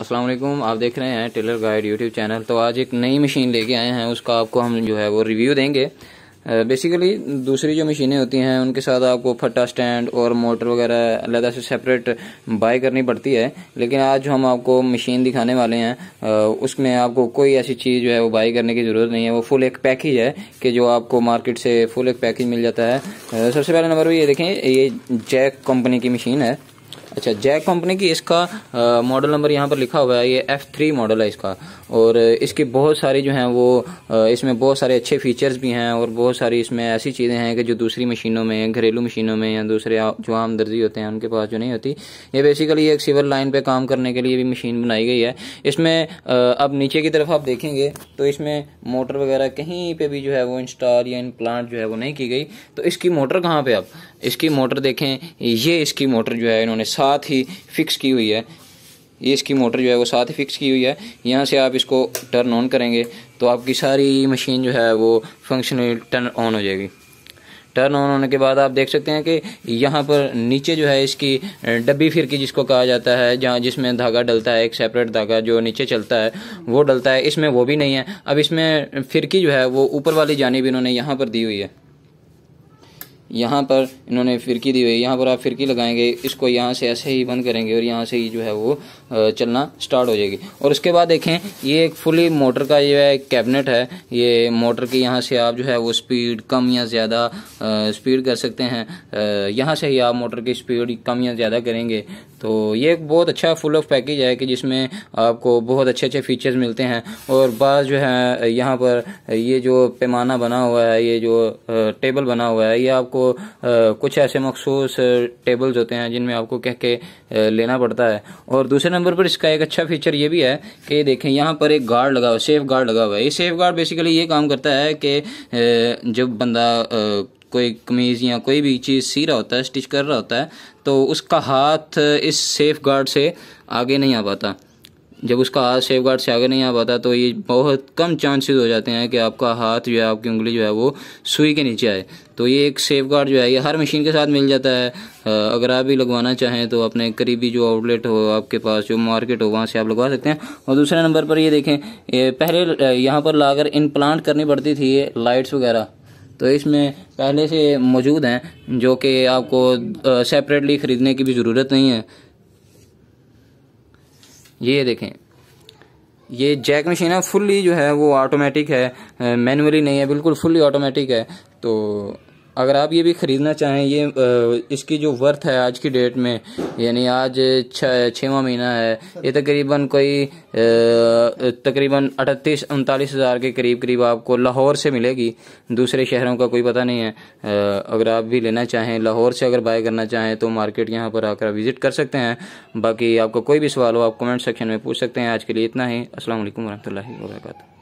अस्सलाम वालेकुम आप देख रहे हैं टेलर गाइड यूट्यूब चैनल तो आज एक नई मशीन लेके आए हैं उसका आपको हम जो है वो रिव्यू देंगे बेसिकली दूसरी जो मशीनें होती हैं उनके साथ आपको फट्टा स्टैंड और मोटर वगैरह अलहदा से सेपरेट बाय करनी पड़ती है लेकिन आज जो हम आपको मशीन दिखाने वाले हैं उसमें आपको कोई ऐसी चीज़ जो है वो बाय करने की ज़रूरत नहीं है वो फुल एक पैकेज है कि जो आपको मार्केट से फुल एक पैकेज मिल जाता है सबसे पहले नंबर पर ये देखें ये जैक कंपनी की मशीन है अच्छा जैक कंपनी की इसका मॉडल नंबर यहाँ पर लिखा हुआ है ये एफ थ्री मॉडल है इसका और इसकी बहुत सारी जो हैं वो इसमें बहुत सारे अच्छे फीचर्स भी हैं और बहुत सारी इसमें ऐसी चीज़ें हैं कि जो दूसरी मशीनों में घरेलू मशीनों में या दूसरे जो आम दर्जी होते हैं उनके पास जो नहीं होती ये बेसिकली एक सिविल लाइन पर काम करने के लिए भी मशीन बनाई गई है इसमें अब नीचे की तरफ आप देखेंगे तो इसमें मोटर वगैरह कहीं पर भी जो है वो इंस्टॉल या इन प्लांट जो है वो नहीं की गई तो इसकी मोटर कहाँ पर आप इसकी मोटर देखें ये इसकी मोटर जो है इन्होंने साथ ही फिक्स की हुई है ये इसकी मोटर जो है वो साथ ही फिक्स की हुई है यहाँ से आप इसको टर्न ऑन करेंगे तो आपकी सारी मशीन जो है वो फंक्शनल टर्न ऑन हो जाएगी टर्न ऑन होने के बाद आप देख सकते हैं कि यहाँ पर नीचे जो है इसकी डब्बी फिरकी जिसको कहा जाता है जहाँ जिसमें धागा डलता है एक सेपरेट धागा जो नीचे चलता है वो डलता है इसमें वो भी नहीं है अब इसमें फिरकी जो है वो ऊपर वाली जानी भी इन्होंने यहाँ पर दी हुई है यहाँ पर इन्होंने फिरकी दी हुई है यहाँ पर आप फिरकी लगाएंगे इसको यहाँ से ऐसे ही बंद करेंगे और यहाँ से ही जो है वो चलना स्टार्ट हो जाएगी और उसके बाद देखें ये एक फुली मोटर का जो है कैबिनेट है ये मोटर की यहाँ से आप जो है वो स्पीड कम या ज़्यादा स्पीड कर सकते हैं यहाँ से ही आप मोटर की स्पीड कम या ज़्यादा करेंगे तो ये एक बहुत अच्छा फुल ऑफ पैकेज है कि जिसमें आपको बहुत अच्छे अच्छे फीचर्स मिलते हैं और बाज़ जो है यहाँ पर ये जो पैमाना बना हुआ है ये जो टेबल बना हुआ है ये आपको कुछ ऐसे मखसूस टेबल्स होते हैं जिनमें आपको कह के लेना पड़ता है और दूसरे नंबर पर इसका एक अच्छा फीचर ये भी है कि देखें यहाँ पर एक गार्ड लगा हुआ सेफ गार्ड लगा हुआ है ये सेफ गार्ड बेसिकली ये काम करता है कि जब बंदा कोई कमीज़ या कोई भी चीज़ सी रहा होता है स्टिच कर रहा होता है तो उसका हाथ इस सेफ़ गार्ड से आगे नहीं आ पाता जब उसका हाथ सेफ गार्ड से आगे नहीं आ पाता तो ये बहुत कम चांसेस हो जाते हैं कि आपका हाथ जो है आपकी उंगली जो है वो सुई के नीचे आए तो ये एक सेफ गार्ड जो है ये हर मशीन के साथ मिल जाता है अगर आप भी लगवाना चाहें तो अपने करीबी जो आउटलेट हो आपके पास जो मार्केट हो वहाँ से आप लगवा सकते हैं और दूसरे नंबर पर ये देखें ये पहले यहाँ पर लाकर इम्प्लांट करनी पड़ती थी ये लाइट्स वगैरह तो इसमें पहले से मौजूद हैं जो कि आपको सेपरेटली ख़रीदने की भी ज़रूरत नहीं है ये देखें ये जैक मशीन है फुल्ली जो है वो ऑटोमेटिक है मैनुअली नहीं है बिल्कुल फुल्ली ऑटोमेटिक है तो अगर आप ये भी ख़रीदना चाहें ये इसकी जो वर्थ है आज की डेट में यानी आज छवा महीना है ये तकरीबन कोई तकरीबन अठतीस उनतालीस हज़ार के करीब करीब आपको लाहौर से मिलेगी दूसरे शहरों का कोई पता नहीं है अगर आप भी लेना चाहें लाहौर से अगर बाय करना चाहें तो मार्केट यहाँ पर आकर विज़िट कर सकते हैं बाकी आपको कोई भी सवाल हो आप कमेंट सेक्शन में पूछ सकते हैं आज के लिए इतना ही असल वरहमल वर्का